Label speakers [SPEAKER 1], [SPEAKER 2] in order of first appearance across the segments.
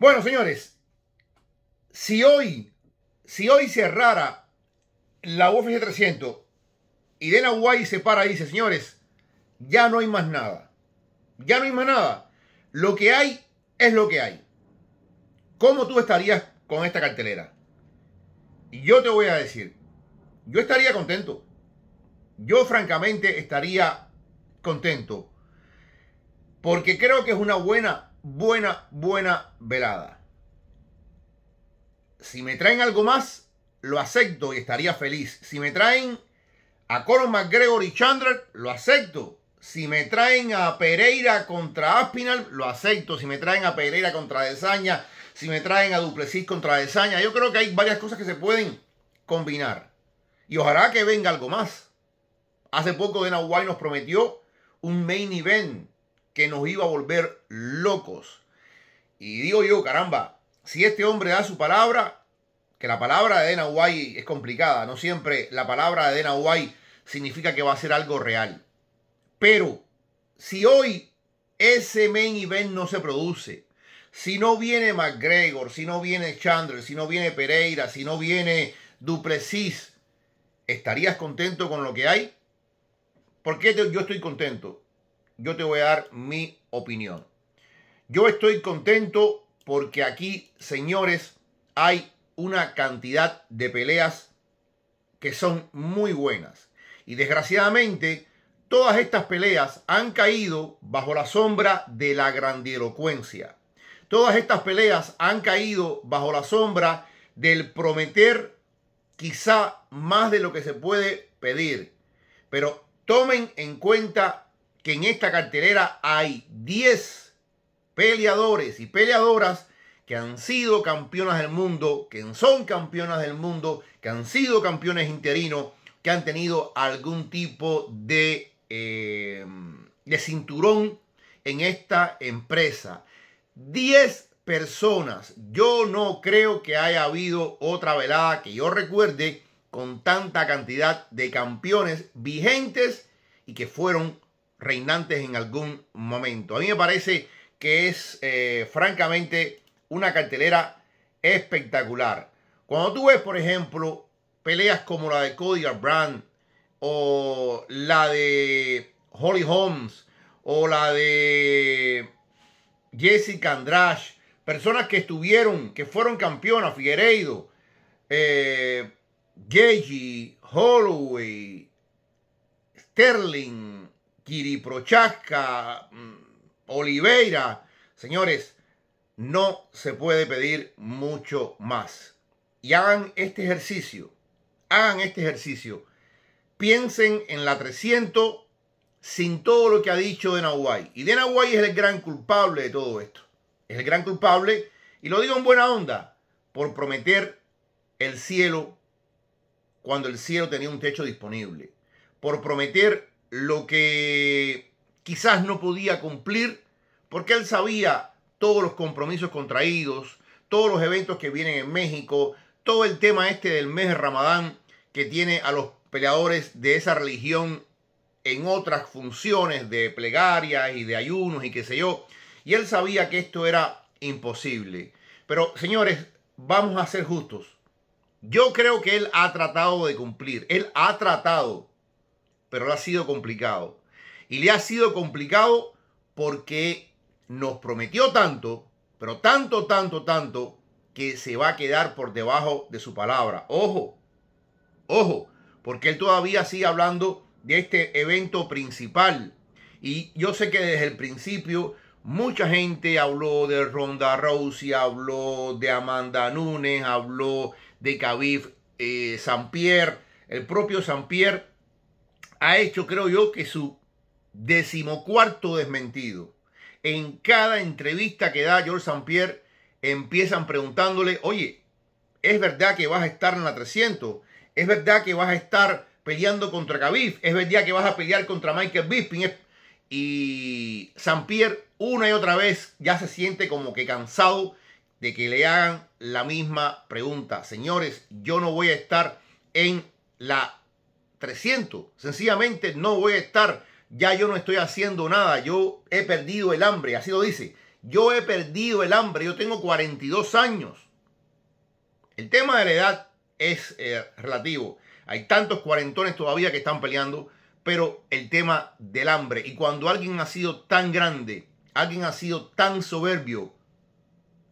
[SPEAKER 1] Bueno, señores, si hoy, si hoy cerrara la UFC 300 y la White se para y dice, señores, ya no hay más nada. Ya no hay más nada. Lo que hay es lo que hay. ¿Cómo tú estarías con esta cartelera? Y yo te voy a decir, yo estaría contento. Yo francamente estaría contento. Porque creo que es una buena buena, buena velada. Si me traen algo más, lo acepto y estaría feliz. Si me traen a Conor McGregor y Chandler, lo acepto. Si me traen a Pereira contra Aspinal, lo acepto. Si me traen a Pereira contra Desaña, si me traen a Duplessis contra Desaña, yo creo que hay varias cosas que se pueden combinar. Y ojalá que venga algo más. Hace poco Dana White nos prometió un main event que nos iba a volver locos. Y digo yo, caramba, si este hombre da su palabra, que la palabra de Dana es complicada, no siempre la palabra de Dana significa que va a ser algo real. Pero si hoy ese main event no se produce, si no viene McGregor, si no viene Chandler, si no viene Pereira, si no viene Duplessis, ¿estarías contento con lo que hay? porque yo estoy contento? yo te voy a dar mi opinión. Yo estoy contento porque aquí, señores, hay una cantidad de peleas que son muy buenas. Y desgraciadamente, todas estas peleas han caído bajo la sombra de la grandilocuencia. Todas estas peleas han caído bajo la sombra del prometer quizá más de lo que se puede pedir. Pero tomen en cuenta que en esta cartelera hay 10 peleadores y peleadoras que han sido campeonas del mundo, que son campeonas del mundo, que han sido campeones interinos, que han tenido algún tipo de, eh, de cinturón en esta empresa. 10 personas. Yo no creo que haya habido otra velada que yo recuerde con tanta cantidad de campeones vigentes y que fueron reinantes en algún momento. A mí me parece que es eh, francamente una cartelera espectacular. Cuando tú ves, por ejemplo, peleas como la de Cody Brand o la de Holly Holmes o la de Jessica Andrash, personas que estuvieron, que fueron campeonas, Figueiredo, eh, Holloway, Sterling, Kiriprochaska, mm, Oliveira. Señores, no se puede pedir mucho más. Y hagan este ejercicio. Hagan este ejercicio. Piensen en la 300 sin todo lo que ha dicho de Nahuay. Y de Nahuay es el gran culpable de todo esto. Es el gran culpable, y lo digo en buena onda, por prometer el cielo cuando el cielo tenía un techo disponible. Por prometer lo que quizás no podía cumplir, porque él sabía todos los compromisos contraídos, todos los eventos que vienen en México, todo el tema este del mes de Ramadán que tiene a los peleadores de esa religión en otras funciones de plegarias y de ayunos y qué sé yo. Y él sabía que esto era imposible. Pero señores, vamos a ser justos. Yo creo que él ha tratado de cumplir, él ha tratado pero le ha sido complicado. Y le ha sido complicado porque nos prometió tanto, pero tanto, tanto, tanto, que se va a quedar por debajo de su palabra. Ojo, ojo, porque él todavía sigue hablando de este evento principal. Y yo sé que desde el principio mucha gente habló de Ronda Rousey, habló de Amanda Nunes, habló de Khabib eh, Sampier. El propio Sampier ha hecho, creo yo, que su decimocuarto desmentido. En cada entrevista que da George St. Pierre, empiezan preguntándole, oye, ¿es verdad que vas a estar en la 300? ¿Es verdad que vas a estar peleando contra Khabib? ¿Es verdad que vas a pelear contra Michael Bisping? Y sampier Pierre una y otra vez ya se siente como que cansado de que le hagan la misma pregunta. Señores, yo no voy a estar en la 300. Sencillamente no voy a estar, ya yo no estoy haciendo nada, yo he perdido el hambre, así lo dice. Yo he perdido el hambre, yo tengo 42 años. El tema de la edad es eh, relativo. Hay tantos cuarentones todavía que están peleando, pero el tema del hambre. Y cuando alguien ha sido tan grande, alguien ha sido tan soberbio,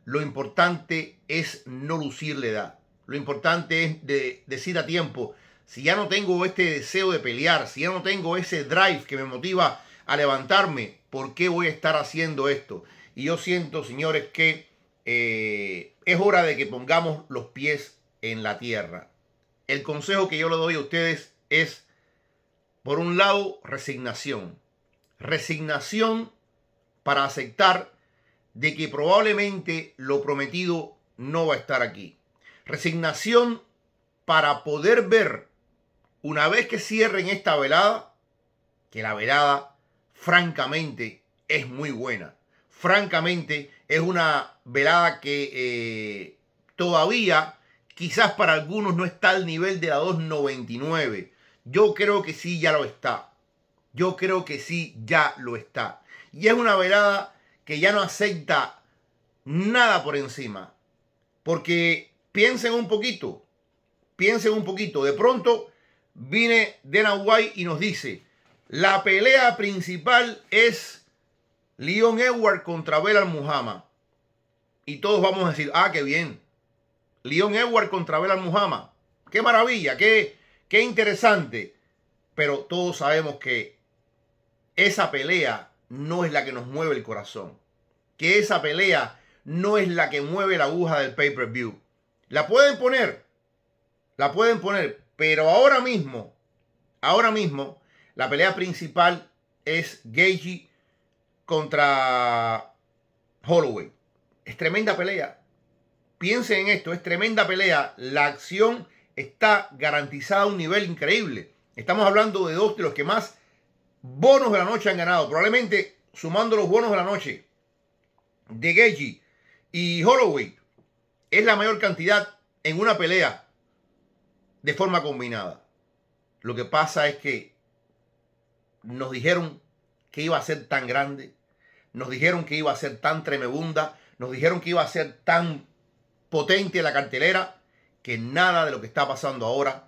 [SPEAKER 1] lo importante es no lucir la edad. Lo importante es de decir a tiempo, si ya no tengo este deseo de pelear, si ya no tengo ese drive que me motiva a levantarme, ¿por qué voy a estar haciendo esto? Y yo siento, señores, que eh, es hora de que pongamos los pies en la tierra. El consejo que yo le doy a ustedes es, por un lado, resignación. Resignación para aceptar de que probablemente lo prometido no va a estar aquí. Resignación para poder ver una vez que cierren esta velada, que la velada francamente es muy buena. Francamente es una velada que eh, todavía quizás para algunos no está al nivel de la 299. Yo creo que sí, ya lo está. Yo creo que sí, ya lo está. Y es una velada que ya no acepta nada por encima. Porque piensen un poquito, piensen un poquito. De pronto Vine de Nahuay y nos dice, la pelea principal es Leon Edward contra Belal Muhammad. Y todos vamos a decir, ah, qué bien. Leon Edward contra Belal Muhammad. Qué maravilla, qué, qué interesante. Pero todos sabemos que esa pelea no es la que nos mueve el corazón. Que esa pelea no es la que mueve la aguja del pay-per-view. La pueden poner, la pueden poner, pero ahora mismo, ahora mismo, la pelea principal es Gagey contra Holloway. Es tremenda pelea. Piensen en esto, es tremenda pelea. La acción está garantizada a un nivel increíble. Estamos hablando de dos de los que más bonos de la noche han ganado. Probablemente sumando los bonos de la noche de Gagey y Holloway es la mayor cantidad en una pelea de forma combinada. Lo que pasa es que nos dijeron que iba a ser tan grande, nos dijeron que iba a ser tan tremebunda, nos dijeron que iba a ser tan potente la cartelera, que nada de lo que está pasando ahora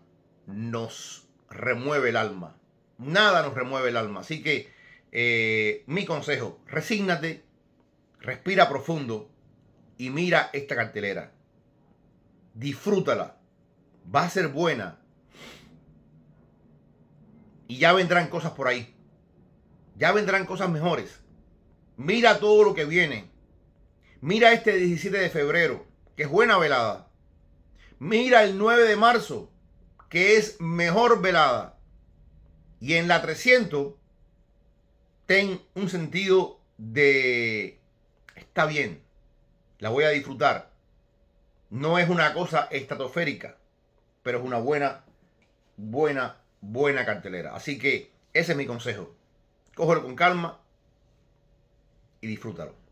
[SPEAKER 1] nos remueve el alma. Nada nos remueve el alma. Así que eh, mi consejo, resígnate, respira profundo y mira esta cartelera. Disfrútala va a ser buena. Y ya vendrán cosas por ahí. Ya vendrán cosas mejores. Mira todo lo que viene. Mira este 17 de febrero, que es buena velada. Mira el 9 de marzo, que es mejor velada. Y en la 300, ten un sentido de, está bien, la voy a disfrutar. No es una cosa estratosférica pero es una buena, buena, buena cartelera. Así que ese es mi consejo. Cógelo con calma y disfrútalo.